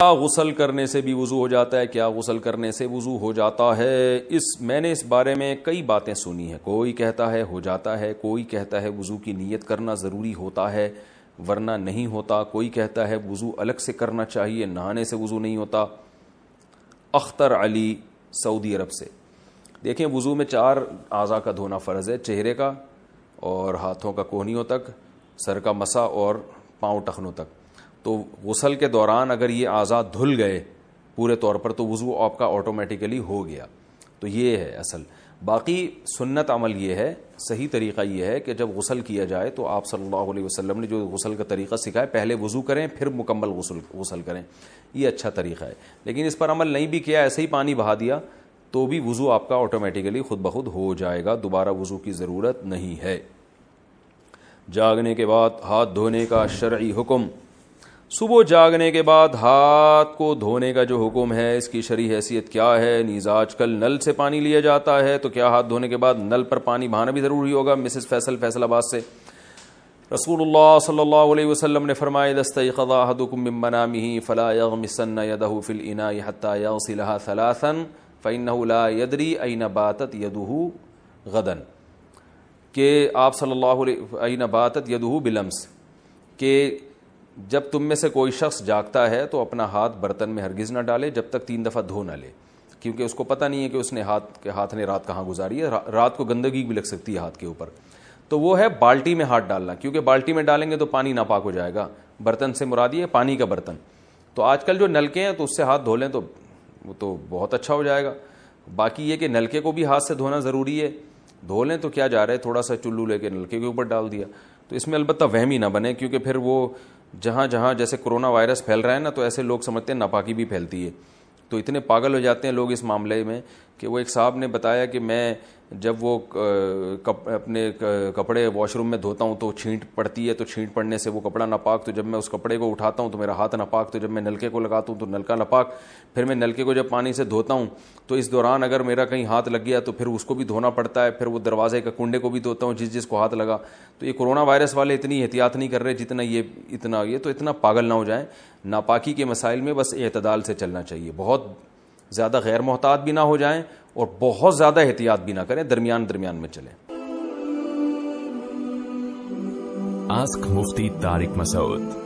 क्या गसल करने से भी वज़ू हो जाता है क्या गसल करने से वज़ू हो जाता है इस मैंने इस बारे में कई बातें सुनी हैं कोई कहता है हो जाता है कोई कहता है वज़ू की नीयत करना ज़रूरी होता है वरना नहीं होता कोई कहता है वज़ू अलग से करना चाहिए नहाने से वज़ू नहीं होता अख्तर अली सऊदी अरब से देखें वज़ू में चार अज़ा का धोना फ़र्ज़ है चेहरे का और हाथों का कोहनियों तक सर का मसा और पाँव टखनों तक तो गसल के दौरान अगर ये आज़ाद धुल गए पूरे तौर पर तो वज़ू आपका ऑटोमेटिकली हो गया तो ये है असल बाकी सुन्नत अमल ये है सही तरीक़ा ये है कि जब गसल किया जाए तो आप सल्लल्लाहु अलैहि वसल्लम ने जो गसल का तरीक़ा सिखाया पहले वज़ू करें फिर मुकम्मल गसल गसल करें ये अच्छा तरीक़ा है लेकिन इस पर अमल नहीं भी किया ऐसे ही पानी बहा दिया तो भी वज़ू आपका ऑटोमेटिकली ख़ुद ब खुद हो जाएगा दोबारा वज़ू की ज़रूरत नहीं है जागने के बाद हाथ धोने का शर्य हुक्म सुबह जागने के बाद हाथ को धोने का जो हुक्म है इसकी शरी हैसियत क्या है नीज़ आज कल नल से पानी लिया जाता है तो क्या हाथ धोने के बाद नल पर पानी बहाना भी ज़रूरी होगा मिसेस फैसल फैसलाबाद से रसूल सल्लल्लाहु अलैहि ने फरमाए दस्तमनामी फ़लासन यदहू फिल इना अन बातत यदहू गदन के आप सल्ला बात बातत यदहू बिलम्स के जब तुम में से कोई शख्स जागता है तो अपना हाथ बर्तन में हरगिज ना डाले जब तक तीन दफ़ा धो ना ले क्योंकि उसको पता नहीं है कि उसने हाथ के हाथ ने रात कहाँ गुजारी है रा, रात को गंदगी भी लग सकती है हाथ के ऊपर तो वो है बाल्टी में हाथ डालना क्योंकि बाल्टी में डालेंगे तो पानी नापाक हो जाएगा बर्तन से मुरा दिए पानी का बर्तन तो आजकल जो नलके हैं तो उससे हाथ धो लें तो वो तो बहुत अच्छा हो जाएगा बाकी ये कि नलके को भी हाथ से धोना ज़रूरी है धो लें तो क्या जा रहा है थोड़ा सा चुल्लू लेके नलके के ऊपर डाल दिया तो इसमें अलबत्त वहमी ना बने क्योंकि फिर वो जहाँ जहाँ जैसे कोरोना वायरस फैल रहा है ना तो ऐसे लोग समझते हैं नापाकी भी फैलती है तो इतने पागल हो जाते हैं लोग इस मामले में कि वो एक साहब ने बताया कि मैं जब वो कप, अपने कपड़े वॉशरूम में धोता हूँ तो छींट पड़ती है तो छींट पड़ने से वो कपड़ा नापाक तो जब मैं उस कपड़े को उठाता हूँ तो मेरा हाथ नापाक तो जब मैं नलके को लगाता हूँ तो नलका नापाक फिर मैं नलके को जब पानी से धोता हूँ तो इस दौरान अगर मेरा कहीं हाथ लग गया तो फिर उसको भी धोना पड़ता है फिर वो दरवाजे के कुंडे को भी धोता हूँ जिस जिसको हाथ लगा तो ये कोरोना वायरस वाले इतनी एहतियात नहीं कर रहे जितना ये इतना ये तो इतना पागल ना हो जाए नापाकी के मसाइल में बस अतदाल से चलना चाहिए बहुत ज़्यादा गैर मोहतात भी ना हो जाएं और बहुत ज़्यादा एहतियात भी ना करें दरमियान दरमियान में चलें आस्क मुफ्ती तारिक मसूद